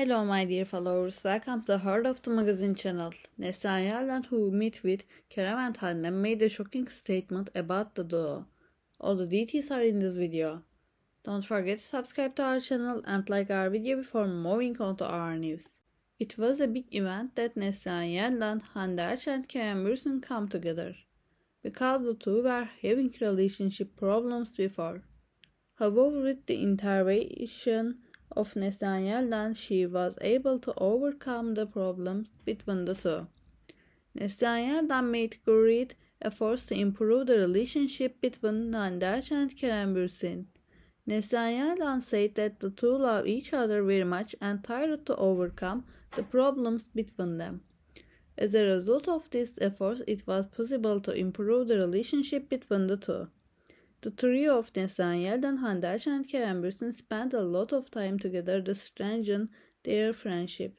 Hello my dear followers, welcome to Heart of the Magazine channel. Neslihan Yerland who met with Kerem and Hande made a shocking statement about the duo. All the details are in this video. Don't forget to subscribe to our channel and like our video before moving on to our news. It was a big event that Neslihan Yerland, Hande Erç and Kerem Bürsin come together. Because the two were having relationship problems before. However with the intervention of Nathaniel and she was able to overcome the problems between the two. Nathaniel then made great efforts to improve the relationship between Nandash and Kerem Bürsin. Nathaniel said that the two love each other very much and tried to overcome the problems between them. As a result of these efforts, it was possible to improve the relationship between the two. The trio of Nathaniel and Handarch and Kerembursin spent a lot of time together to strengthen their friendship.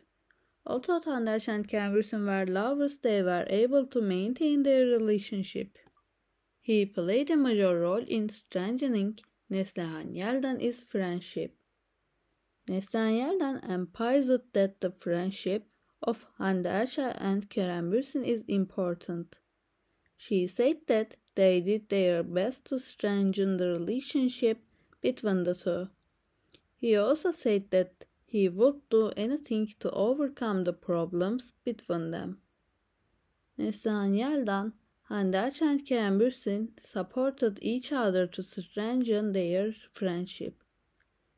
Although Handarch and Kerembursin were lovers, they were able to maintain their relationship. He played a major role in strengthening Nathaniel and his friendship. Nathaniel then emphasized that the friendship of Handarcha and Kerembursin is important. She said that they did their best to strengthen the relationship between the two. He also said that he would do anything to overcome the problems between them. Neslihan Yeldan and Erçen Kembürsin supported each other to strengthen their friendship.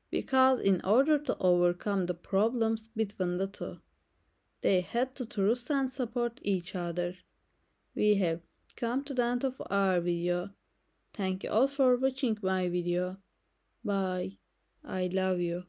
Because in order to overcome the problems between the two, they had to trust and support each other. We have come to the end of our video. Thank you all for watching my video. Bye. I love you.